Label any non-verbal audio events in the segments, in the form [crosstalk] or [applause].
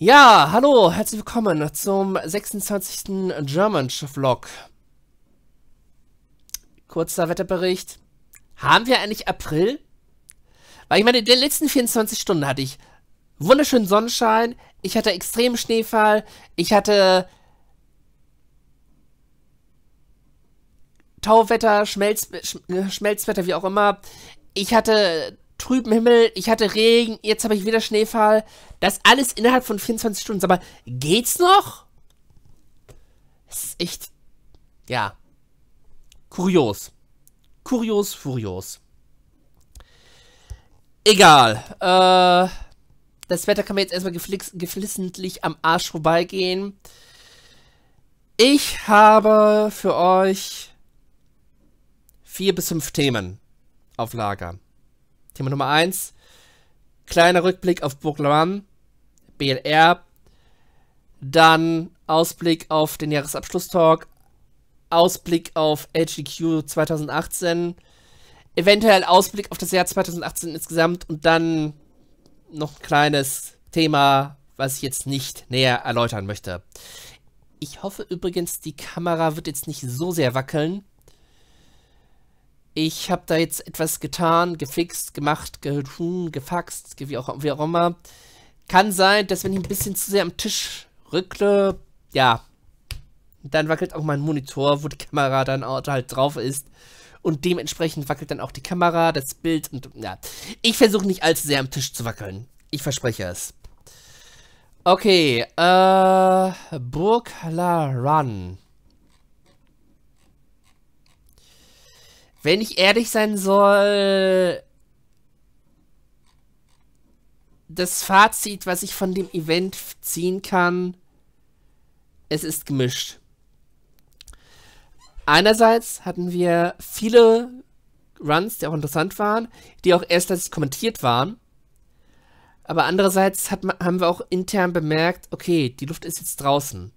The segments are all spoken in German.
Ja, hallo, herzlich willkommen zum 26. German-Vlog. Kurzer Wetterbericht. Haben wir eigentlich April? Weil ich meine, in den letzten 24 Stunden hatte ich wunderschönen Sonnenschein, ich hatte extremen Schneefall, ich hatte Tauwetter, Schmelz, Schmelzwetter, wie auch immer. Ich hatte trüben Himmel, ich hatte Regen, jetzt habe ich wieder Schneefall. Das alles innerhalb von 24 Stunden. Aber geht's noch? Das ist echt, ja, kurios. Kurios, furios. Egal. Äh, das Wetter kann mir jetzt erstmal geflissentlich am Arsch vorbeigehen. Ich habe für euch vier bis fünf Themen auf Lager. Thema Nummer 1. Kleiner Rückblick auf Burglaran, BLR. Dann Ausblick auf den Jahresabschlusstalk. Ausblick auf LGQ 2018. Eventuell Ausblick auf das Jahr 2018 insgesamt. Und dann noch ein kleines Thema, was ich jetzt nicht näher erläutern möchte. Ich hoffe übrigens, die Kamera wird jetzt nicht so sehr wackeln ich habe da jetzt etwas getan, gefixt, gemacht, getun, gefaxt, wie auch, wie auch immer. Kann sein, dass wenn ich ein bisschen zu sehr am Tisch rückle, ja, dann wackelt auch mein Monitor, wo die Kamera dann halt drauf ist. Und dementsprechend wackelt dann auch die Kamera, das Bild und ja. Ich versuche nicht allzu sehr am Tisch zu wackeln. Ich verspreche es. Okay, äh, Burg La Run. Wenn ich ehrlich sein soll, das Fazit, was ich von dem Event ziehen kann, es ist gemischt. Einerseits hatten wir viele Runs, die auch interessant waren, die auch erst als kommentiert waren. Aber andererseits man, haben wir auch intern bemerkt, okay, die Luft ist jetzt draußen.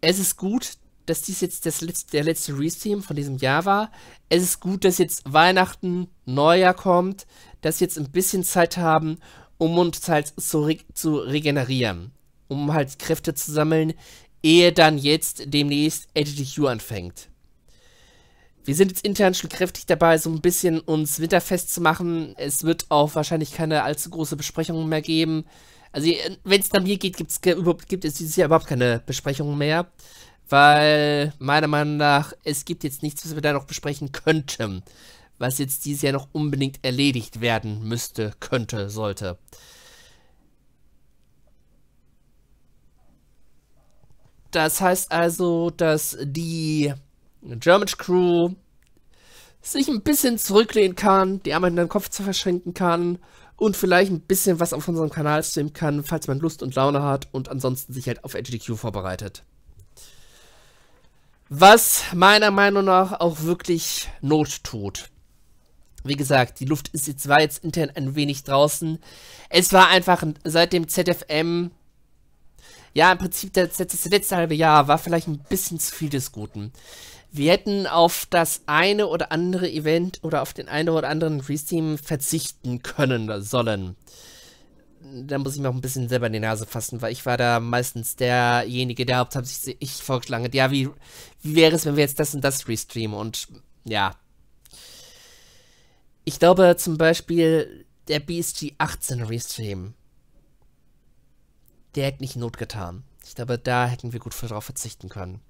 Es ist gut, dass dies jetzt das letzte, der letzte Restream von diesem Jahr war. Es ist gut, dass jetzt Weihnachten, Neujahr kommt, dass wir jetzt ein bisschen Zeit haben, um uns halt zu, re zu regenerieren, um halt Kräfte zu sammeln, ehe dann jetzt demnächst ATTQ anfängt. Wir sind jetzt intern schon kräftig dabei, so ein bisschen uns winterfest zu machen. Es wird auch wahrscheinlich keine allzu große Besprechung mehr geben. Also, äh, wenn es nach mir geht, gibt's, gibt es dieses Jahr überhaupt keine Besprechungen mehr weil meiner Meinung nach, es gibt jetzt nichts, was wir da noch besprechen könnten, was jetzt dieses Jahr noch unbedingt erledigt werden müsste, könnte, sollte. Das heißt also, dass die German Crew sich ein bisschen zurücklehnen kann, die Arme in den Kopf zu verschränken kann und vielleicht ein bisschen was auf unserem Kanal streamen kann, falls man Lust und Laune hat und ansonsten sich halt auf HDQ vorbereitet was meiner Meinung nach auch wirklich Not tut. Wie gesagt, die Luft ist jetzt, war jetzt intern ein wenig draußen. Es war einfach seit dem ZFM, ja, im Prinzip das, das letzte halbe Jahr war vielleicht ein bisschen zu viel des Guten. Wir hätten auf das eine oder andere Event oder auf den einen oder anderen Restream verzichten können sollen da muss ich mir auch ein bisschen selber in die Nase fassen, weil ich war da meistens derjenige, der hauptsächlich ich vorgeschlagen hat, ja, wie, wie wäre es, wenn wir jetzt das und das restreamen und ja. Ich glaube zum Beispiel, der BSG 18 Restream, der hätte nicht Not getan. Ich glaube, da hätten wir gut darauf verzichten können.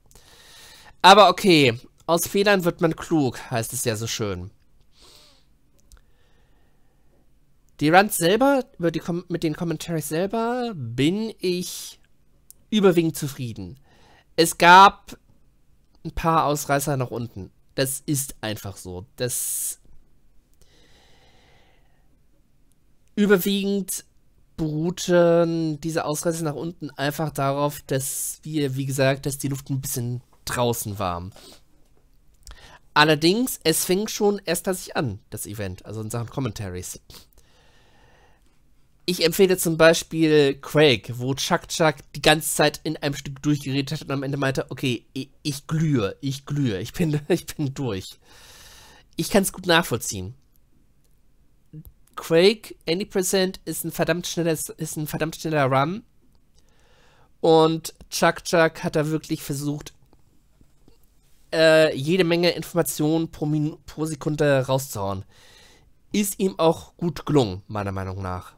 Aber okay, aus Fehlern wird man klug, heißt es ja so schön. Die Runs selber, über die mit den Commentaries selber, bin ich überwiegend zufrieden. Es gab ein paar Ausreißer nach unten. Das ist einfach so. Das überwiegend beruhten diese Ausreißer nach unten einfach darauf, dass wir, wie gesagt, dass die Luft ein bisschen draußen war. Allerdings, es fing schon erst an sich an, das Event, also in Sachen Commentaries ich empfehle zum Beispiel Craig, wo Chuck Chuck die ganze Zeit in einem Stück durchgeredet hat und am Ende meinte, okay, ich, glühe, ich glühe, ich bin, [laughs] ich bin durch. Ich kann es gut nachvollziehen. Craig, Any Percent ist ein verdammt schneller, ist ein verdammt schneller Run. Und Chuck Chuck hat da wirklich versucht, äh, jede Menge Informationen pro, pro Sekunde rauszuhauen. Ist ihm auch gut gelungen, meiner Meinung nach.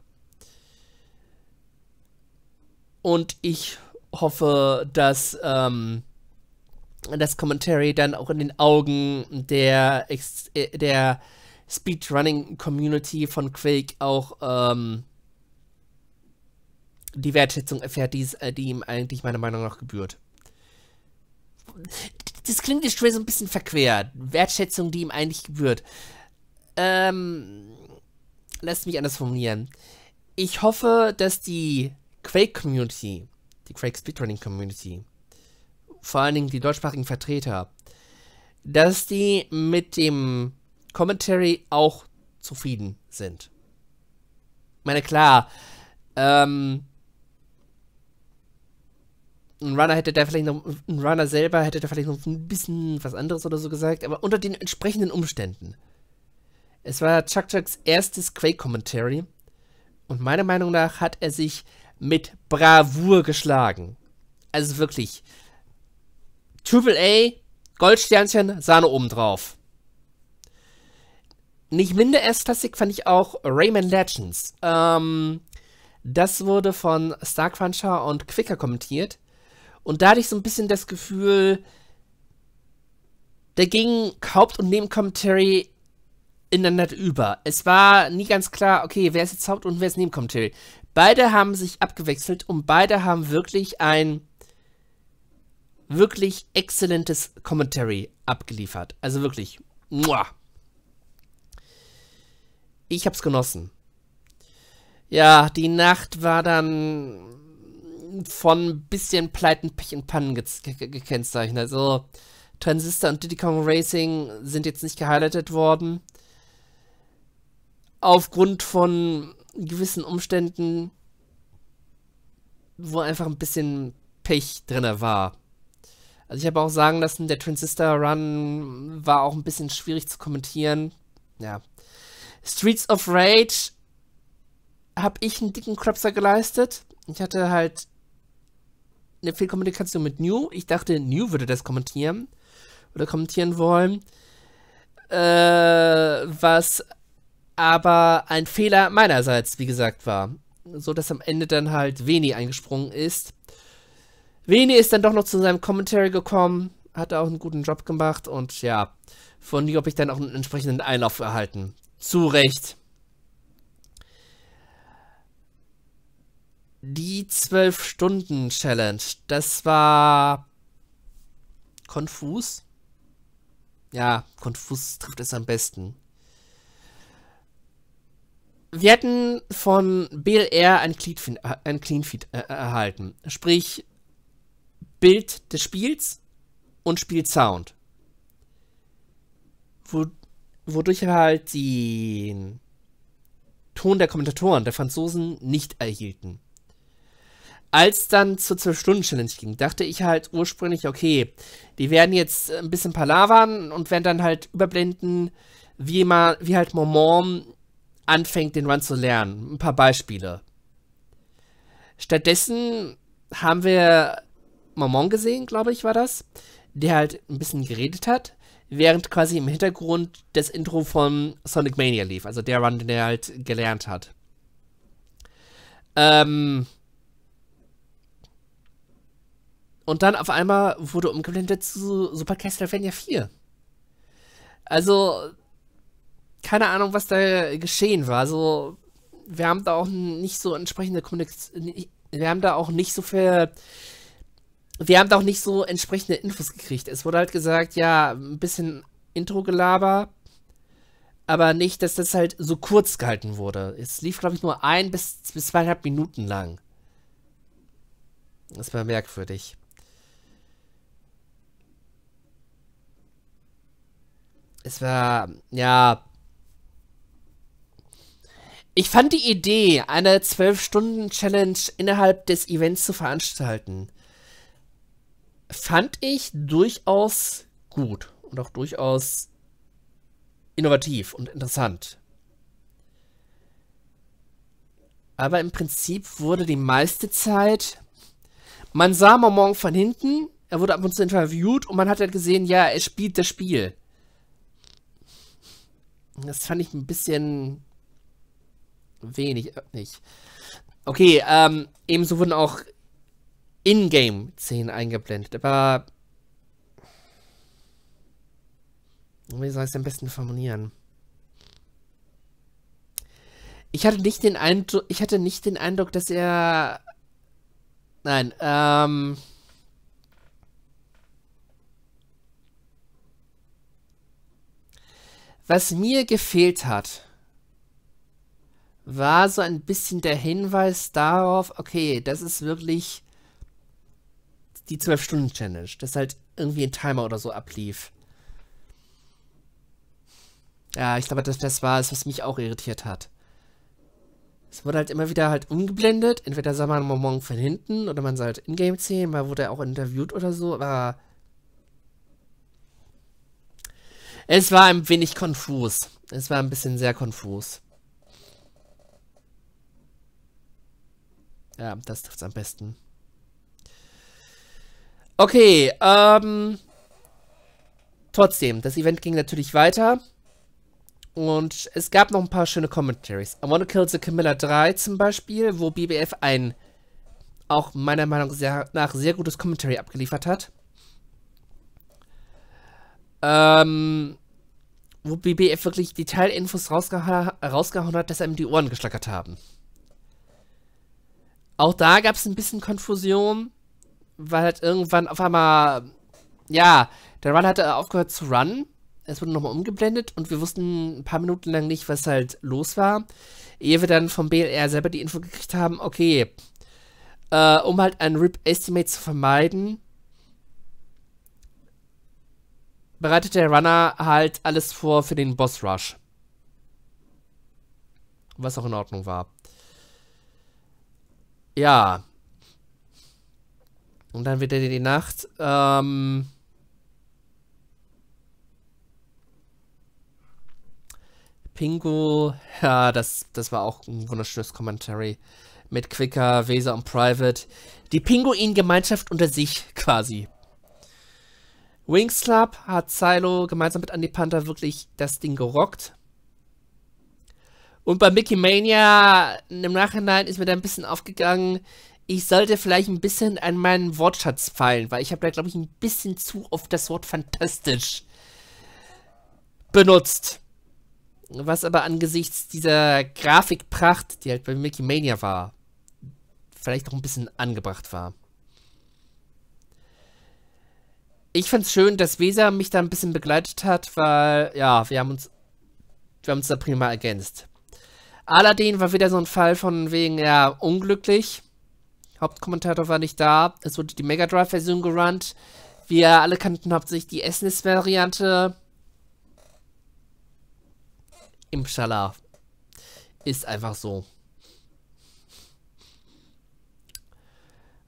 Und ich hoffe, dass ähm, das Commentary dann auch in den Augen der, Ex äh, der Speedrunning-Community von Quake auch ähm, die Wertschätzung erfährt, die, äh, die ihm eigentlich meiner Meinung nach gebührt. Das klingt jetzt schon so ein bisschen verquert. Wertschätzung, die ihm eigentlich gebührt. Ähm, lasst mich anders formulieren. Ich hoffe, dass die Quake-Community, die Quake Speedrunning-Community, vor allen Dingen die deutschsprachigen Vertreter, dass die mit dem Commentary auch zufrieden sind. Ich meine, klar, ähm, ein Runner hätte da vielleicht noch, ein Runner selber hätte da vielleicht noch ein bisschen was anderes oder so gesagt, aber unter den entsprechenden Umständen. Es war Chuck Chucks erstes Quake-Commentary und meiner Meinung nach hat er sich mit Bravour geschlagen. Also wirklich. Triple A, Goldsternchen, Sahne obendrauf. Nicht minder erstklassig fand ich auch Rayman Legends. Ähm, das wurde von Starcruncher und Quicker kommentiert. Und da hatte ich so ein bisschen das Gefühl, da ging Haupt- und Nebenkommentary ineinander über. Es war nie ganz klar, okay, wer ist jetzt Haupt- und wer ist Nebenkommentary. Beide haben sich abgewechselt und beide haben wirklich ein wirklich exzellentes Commentary abgeliefert. Also wirklich. Muah. Ich hab's genossen. Ja, die Nacht war dann von ein bisschen Pleiten, Pech und Pannen gekennzeichnet. Also Transistor und Diddy Kong Racing sind jetzt nicht gehighlightet worden. Aufgrund von gewissen Umständen, wo einfach ein bisschen Pech drin war. Also ich habe auch sagen lassen, der Transistor Run war auch ein bisschen schwierig zu kommentieren. Ja. Streets of Rage habe ich einen dicken Krebser geleistet. Ich hatte halt eine Fehlkommunikation mit New. Ich dachte, New würde das kommentieren oder kommentieren wollen. Äh, was aber ein Fehler meinerseits, wie gesagt, war. So dass am Ende dann halt Veni eingesprungen ist. Veni ist dann doch noch zu seinem Commentary gekommen, hat auch einen guten Job gemacht und ja, von New habe ich dann auch einen entsprechenden Einlauf erhalten. Zu Recht. Die 12-Stunden-Challenge, das war konfus. Ja, konfus trifft es am besten. Wir hätten von BLR ein Clean, äh, ein Clean Feed äh, erhalten. Sprich, Bild des Spiels und Spielsound. Wo, wodurch wir halt den Ton der Kommentatoren, der Franzosen, nicht erhielten. Als dann zur 12-Stunden-Challenge ging, dachte ich halt ursprünglich, okay, die werden jetzt ein bisschen palavern und werden dann halt überblenden, wie, immer, wie halt Mormon anfängt, den Run zu lernen. Ein paar Beispiele. Stattdessen haben wir Maman gesehen, glaube ich, war das, der halt ein bisschen geredet hat, während quasi im Hintergrund das Intro von Sonic Mania lief, also der Run, den er halt gelernt hat. Ähm Und dann auf einmal wurde umgeblendet zu Super Castlevania 4. Also, keine Ahnung, was da geschehen war. Also, wir haben da auch nicht so entsprechende Kommunikation. Wir haben da auch nicht so viel. Wir haben da auch nicht so entsprechende Infos gekriegt. Es wurde halt gesagt, ja, ein bisschen Intro-Gelaber, aber nicht, dass das halt so kurz gehalten wurde. Es lief, glaube ich, nur ein bis, bis zweieinhalb Minuten lang. Das war merkwürdig. Es war, ja, ich fand die Idee, eine 12-Stunden-Challenge innerhalb des Events zu veranstalten, fand ich durchaus gut und auch durchaus innovativ und interessant. Aber im Prinzip wurde die meiste Zeit. Man sah Momon von hinten, er wurde ab und zu interviewt und man hat halt gesehen, ja, er spielt das Spiel. Das fand ich ein bisschen wenig äh, nicht. Okay, ähm, ebenso wurden auch Ingame-Szenen eingeblendet, aber. Wie soll ich es am besten formulieren? Ich hatte nicht den Eindruck, ich hatte nicht den Eindruck, dass er. Nein, ähm. Was mir gefehlt hat, war so ein bisschen der Hinweis darauf, okay, das ist wirklich die 12-Stunden-Challenge, dass halt irgendwie ein Timer oder so ablief. Ja, ich glaube, das, das war es, was mich auch irritiert hat. Es wurde halt immer wieder halt umgeblendet. Entweder sah man Momon von hinten oder man sah halt in-game sehen, mal wurde er auch interviewt oder so, aber. Es war ein wenig konfus. Es war ein bisschen sehr konfus. Ja, das es am besten. Okay, ähm. Trotzdem, das Event ging natürlich weiter. Und es gab noch ein paar schöne Commentaries. I Wanna Kill the Camilla 3 zum Beispiel, wo BBF ein auch meiner Meinung nach sehr gutes Commentary abgeliefert hat. Ähm, wo BBF wirklich Detailinfos rausgeha rausgehauen hat, dass einem die Ohren geschlackert haben. Auch da gab es ein bisschen Konfusion, weil halt irgendwann auf einmal, ja, der Run hatte aufgehört zu runnen. Es wurde nochmal umgeblendet und wir wussten ein paar Minuten lang nicht, was halt los war. Ehe wir dann vom BLR selber die Info gekriegt haben, okay, äh, um halt einen RIP-Estimate zu vermeiden, bereitet der Runner halt alles vor für den Boss Rush. Was auch in Ordnung war. Ja. Und dann wieder die Nacht. Ähm. Pingu, ja, das, das war auch ein wunderschönes Commentary. Mit Quicker, Weser und Private. Die Pinguin-Gemeinschaft unter sich quasi. Wings Club hat Silo gemeinsam mit Andy Panther wirklich das Ding gerockt. Und bei Mickey Mania im Nachhinein ist mir da ein bisschen aufgegangen, ich sollte vielleicht ein bisschen an meinen Wortschatz fallen, weil ich habe da, glaube ich, ein bisschen zu oft das Wort fantastisch benutzt. Was aber angesichts dieser Grafikpracht, die halt bei Mickey Mania war, vielleicht noch ein bisschen angebracht war. Ich fand's schön, dass Weser mich da ein bisschen begleitet hat, weil, ja, wir haben uns, wir haben uns da prima ergänzt. Aladdin war wieder so ein Fall von wegen, ja, unglücklich. Hauptkommentator war nicht da. Es wurde die Mega Drive-Version gerannt. Wir alle kannten hauptsächlich die SNES-Variante. Im Inshallah. Ist einfach so.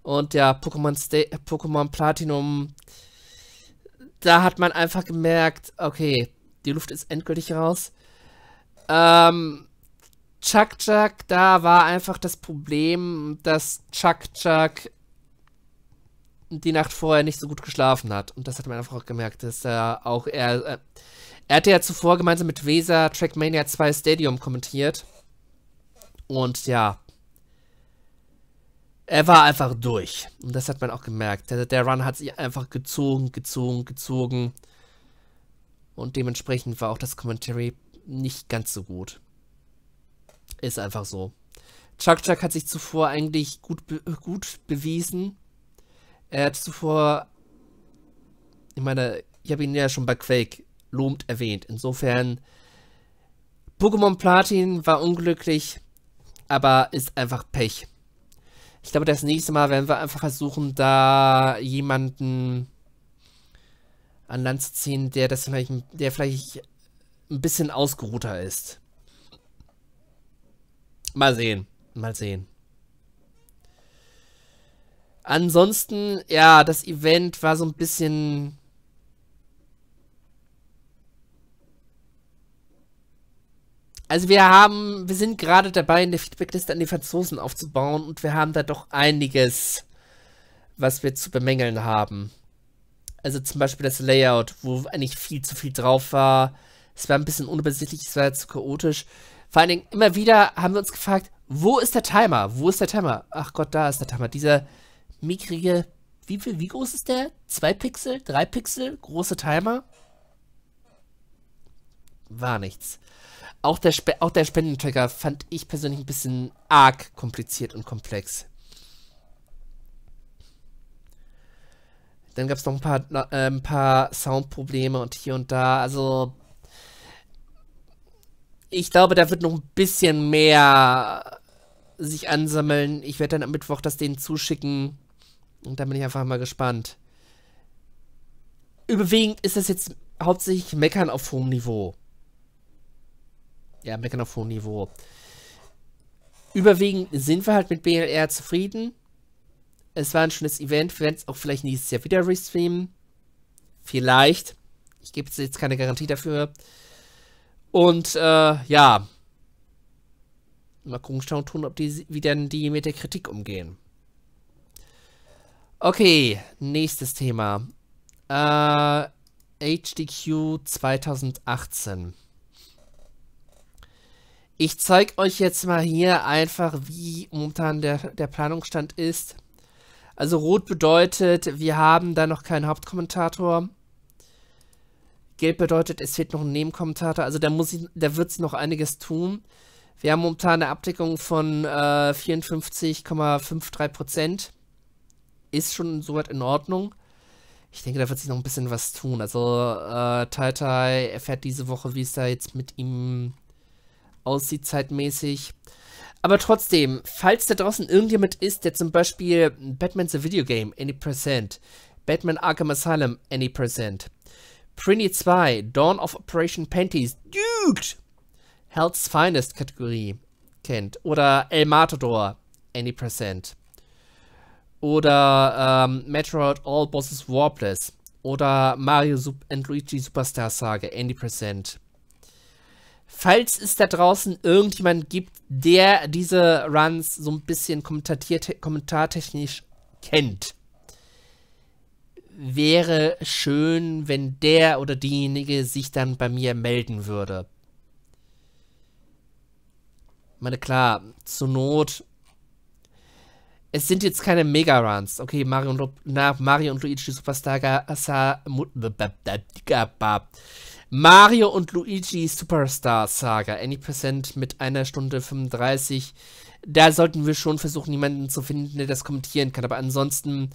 Und ja, Pokémon, Pokémon Platinum, da hat man einfach gemerkt, okay, die Luft ist endgültig raus. Ähm, Chuck Chuck, da war einfach das Problem, dass Chuck Chuck die Nacht vorher nicht so gut geschlafen hat. Und das hat man einfach auch gemerkt, dass er auch er. Äh, er hatte ja zuvor gemeinsam mit Weser Trackmania 2 Stadium kommentiert. Und ja. Er war einfach durch. Und das hat man auch gemerkt. Der, der Run hat sich einfach gezogen, gezogen, gezogen. Und dementsprechend war auch das Commentary nicht ganz so gut. Ist einfach so. Chuck Chuck hat sich zuvor eigentlich gut, be gut bewiesen. Er hat zuvor, ich meine, ich habe ihn ja schon bei Quake lobend erwähnt. Insofern, Pokémon Platin war unglücklich, aber ist einfach Pech. Ich glaube, das nächste Mal werden wir einfach versuchen, da jemanden an Land zu ziehen, der das vielleicht, der vielleicht ein bisschen ausgeruhter ist. Mal sehen. Mal sehen. Ansonsten, ja, das Event war so ein bisschen... Also wir haben, wir sind gerade dabei, eine Feedbackliste an die Franzosen aufzubauen und wir haben da doch einiges, was wir zu bemängeln haben. Also zum Beispiel das Layout, wo eigentlich viel zu viel drauf war. Es war ein bisschen unübersichtlich, es war zu chaotisch. Vor allen Dingen, immer wieder haben wir uns gefragt, wo ist der Timer? Wo ist der Timer? Ach Gott, da ist der Timer. Dieser mickrige, wie, viel, wie groß ist der? Zwei Pixel? Drei Pixel? Große Timer? War nichts. Auch der, Spe auch der Spendentracker fand ich persönlich ein bisschen arg kompliziert und komplex. Dann gab es noch ein paar, äh, ein paar Soundprobleme und hier und da. Also, ich glaube, da wird noch ein bisschen mehr sich ansammeln. Ich werde dann am Mittwoch das denen zuschicken. Und da bin ich einfach mal gespannt. Überwiegend ist das jetzt hauptsächlich Meckern auf hohem Niveau. Ja, Meckern auf hohem Niveau. Überwiegend sind wir halt mit BLR zufrieden. Es war ein schönes Event. Wir werden es auch vielleicht nächstes Jahr wieder restreamen. Vielleicht. Ich gebe jetzt keine Garantie dafür. Und äh, ja, mal gucken, schauen tun, ob die, wie denn die mit der Kritik umgehen. Okay, nächstes Thema. Äh, HDQ 2018. Ich zeige euch jetzt mal hier einfach, wie momentan der, der Planungsstand ist. Also rot bedeutet, wir haben da noch keinen Hauptkommentator. Geld bedeutet, es fehlt noch ein Nebenkommentator. Also da, muss ich, da wird sie noch einiges tun. Wir haben momentan eine Abdeckung von äh, 54,53%. Ist schon soweit in Ordnung. Ich denke, da wird sich noch ein bisschen was tun. Also äh, Tai Tai erfährt diese Woche, wie es da jetzt mit ihm aussieht zeitmäßig. Aber trotzdem, falls da draußen irgendjemand ist, der zum Beispiel Batman the Video Game, Any Percent, Batman Arkham Asylum, Any Percent, Prinny 2, Dawn of Operation Panties, Duke, Hell's Finest Kategorie kennt. Oder El Matador, Any Percent. Oder ähm, Metroid All Bosses Warpless. Oder Mario Sub and Luigi Superstar Saga, Any Percent. Falls es da draußen irgendjemanden gibt, der diese Runs so ein bisschen kommentartechnisch kennt, wäre schön, wenn der oder diejenige sich dann bei mir melden würde. Ich meine, klar, zur Not. Es sind jetzt keine Mega-Runs. Okay, Mario und, na, Mario und Luigi Superstar Saga. Mario und Luigi Superstar Saga. Any Percent mit einer Stunde 35. Da sollten wir schon versuchen, jemanden zu finden, der das kommentieren kann. Aber ansonsten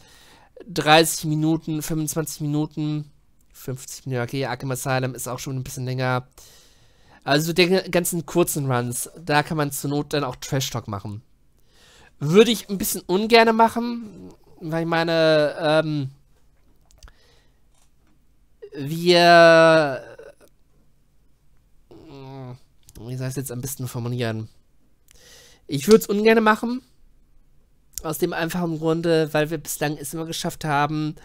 30 Minuten, 25 Minuten, 50 Minuten, okay, Arkham Asylum ist auch schon ein bisschen länger. Also die ganzen kurzen Runs, da kann man zur Not dann auch Trash Talk machen. Würde ich ein bisschen ungerne machen, weil ich meine, ähm, wir, wie soll ich es jetzt am besten formulieren? Ich würde es ungerne machen, aus dem einfachen Grunde, weil wir bislang es immer geschafft haben,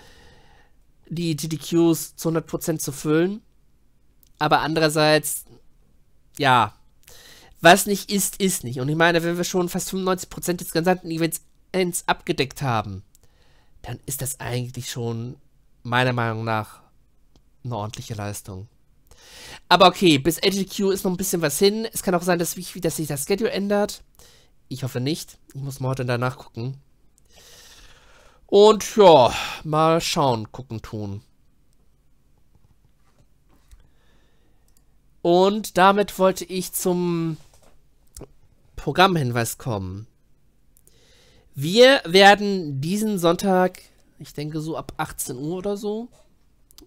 die TDQs zu 100% zu füllen. Aber andererseits, ja, was nicht ist, ist nicht. Und ich meine, wenn wir schon fast 95% des gesamten Events abgedeckt haben, dann ist das eigentlich schon meiner Meinung nach eine ordentliche Leistung. Aber okay, bis LGQ ist noch ein bisschen was hin. Es kann auch sein, dass, ich, dass sich das Schedule ändert. Ich hoffe nicht. Ich muss mal heute danach gucken. Und ja, mal schauen, gucken tun. Und damit wollte ich zum Programmhinweis kommen. Wir werden diesen Sonntag, ich denke so ab 18 Uhr oder so,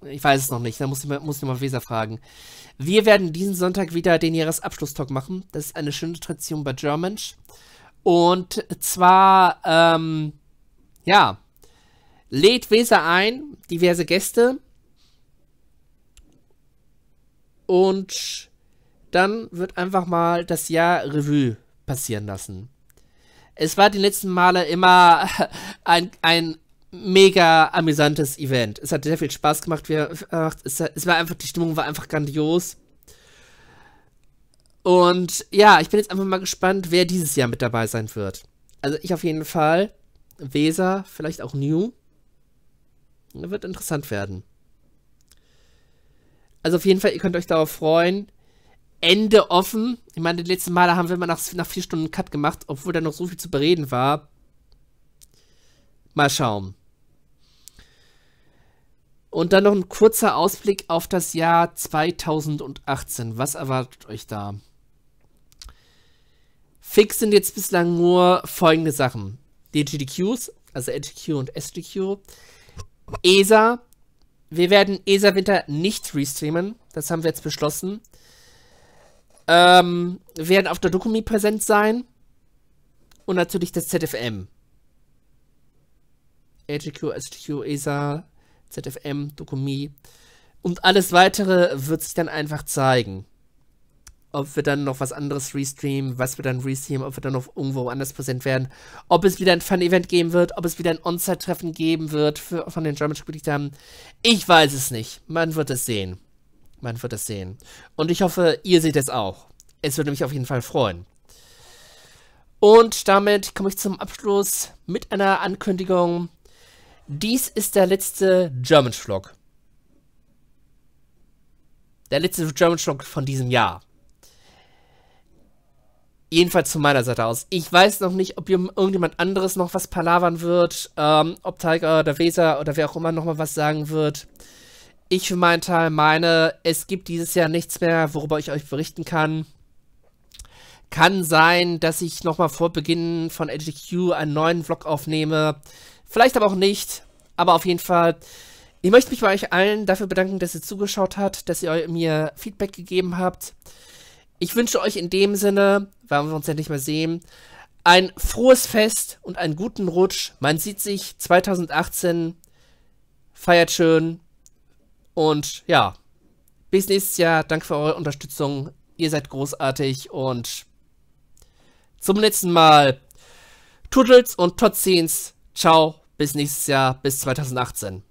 ich weiß es noch nicht. Da muss ich mal, muss ich mal Weser fragen. Wir werden diesen Sonntag wieder den Jahresabschlusstalk machen. Das ist eine schöne Tradition bei Germansch. Und zwar, ähm, ja, lädt Weser ein, diverse Gäste. Und dann wird einfach mal das Jahr Revue passieren lassen. Es war die letzten Male immer [laughs] ein, ein mega amüsantes Event. Es hat sehr viel Spaß gemacht. Wir, es war einfach, die Stimmung war einfach grandios. Und ja, ich bin jetzt einfach mal gespannt, wer dieses Jahr mit dabei sein wird. Also ich auf jeden Fall. Weser, vielleicht auch New. Das wird interessant werden. Also auf jeden Fall, ihr könnt euch darauf freuen. Ende offen. Ich meine, das letzte Mal haben wir immer nach, nach vier Stunden Cut gemacht, obwohl da noch so viel zu bereden war. Mal schauen. Und dann noch ein kurzer Ausblick auf das Jahr 2018. Was erwartet euch da? Fix sind jetzt bislang nur folgende Sachen. Die GDQs, also LGQ und SGQ. ESA. Wir werden ESA Winter nicht restreamen. Das haben wir jetzt beschlossen. Ähm, wir werden auf der Dokumi präsent sein. Und natürlich das ZFM. LGQ, SGQ, ESA, ZFM, Dokumi Und alles weitere wird sich dann einfach zeigen. Ob wir dann noch was anderes restreamen, was wir dann restreamen, ob wir dann noch irgendwo anders präsent werden, ob es wieder ein Fun-Event geben wird, ob es wieder ein On-Site-Treffen geben wird für, von den German haben. Ich weiß es nicht. Man wird es sehen. Man wird es sehen. Und ich hoffe, ihr seht es auch. Es würde mich auf jeden Fall freuen. Und damit komme ich zum Abschluss mit einer Ankündigung dies ist der letzte German Vlog. Der letzte German Vlog von diesem Jahr. Jedenfalls von meiner Seite aus. Ich weiß noch nicht, ob irgendjemand anderes noch was palavern wird, ähm, ob Tiger oder Weser oder wer auch immer noch mal was sagen wird. Ich für meinen Teil meine, es gibt dieses Jahr nichts mehr, worüber ich euch berichten kann. Kann sein, dass ich noch mal vor Beginn von LGQ einen neuen Vlog aufnehme. Vielleicht aber auch nicht. Aber auf jeden Fall, ich möchte mich bei euch allen dafür bedanken, dass ihr zugeschaut habt, dass ihr mir Feedback gegeben habt. Ich wünsche euch in dem Sinne, weil wir uns ja nicht mehr sehen, ein frohes Fest und einen guten Rutsch. Man sieht sich 2018. Feiert schön. Und ja, bis nächstes Jahr. Danke für eure Unterstützung. Ihr seid großartig und zum letzten Mal. Tuddles und Totzins. Ciao, bis nächstes Jahr, bis 2018.